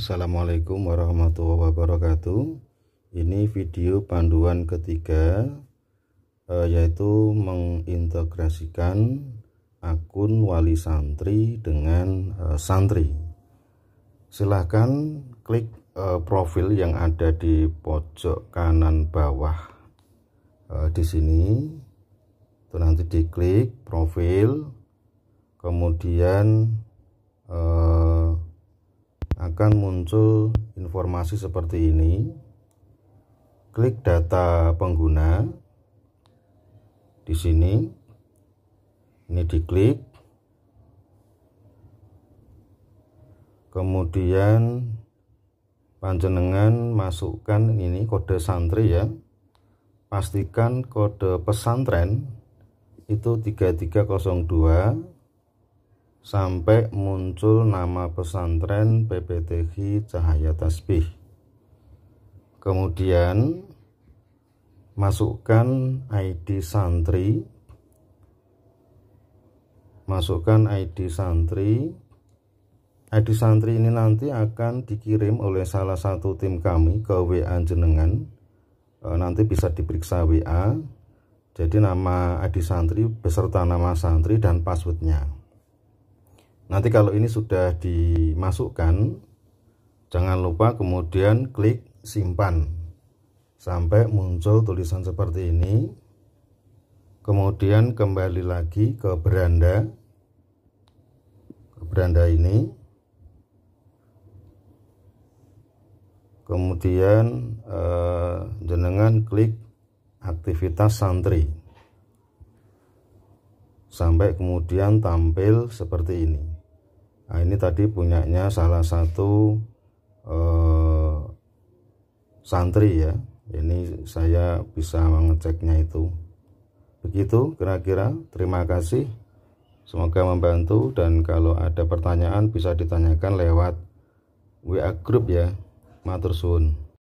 Assalamualaikum warahmatullahi wabarakatuh ini video panduan ketiga eh, yaitu mengintegrasikan akun wali santri dengan eh, santri silahkan klik eh, profil yang ada di pojok kanan bawah di sini itu nanti diklik profil kemudian Kemudian akan muncul informasi seperti ini. Klik data pengguna di sini. Ini diklik. Kemudian panjenengan masukkan ini kode santri ya. Pastikan kode pesantren itu 3302 sampai muncul nama pesantren PPTG Cahaya Tasbih. Kemudian masukkan ID santri. Masukkan ID santri. ID santri ini nanti akan dikirim oleh salah satu tim kami ke WA jenengan. E, nanti bisa diperiksa WA. Jadi nama ID santri beserta nama santri dan passwordnya nanti kalau ini sudah dimasukkan jangan lupa kemudian klik simpan sampai muncul tulisan seperti ini kemudian kembali lagi ke beranda ke beranda ini kemudian eh, jenengan klik aktivitas santri sampai kemudian tampil seperti ini Nah, ini tadi punyanya salah satu eh, santri ya. Ini saya bisa mengeceknya itu. Begitu kira-kira. Terima kasih. Semoga membantu dan kalau ada pertanyaan bisa ditanyakan lewat WA group ya. Matur suwun.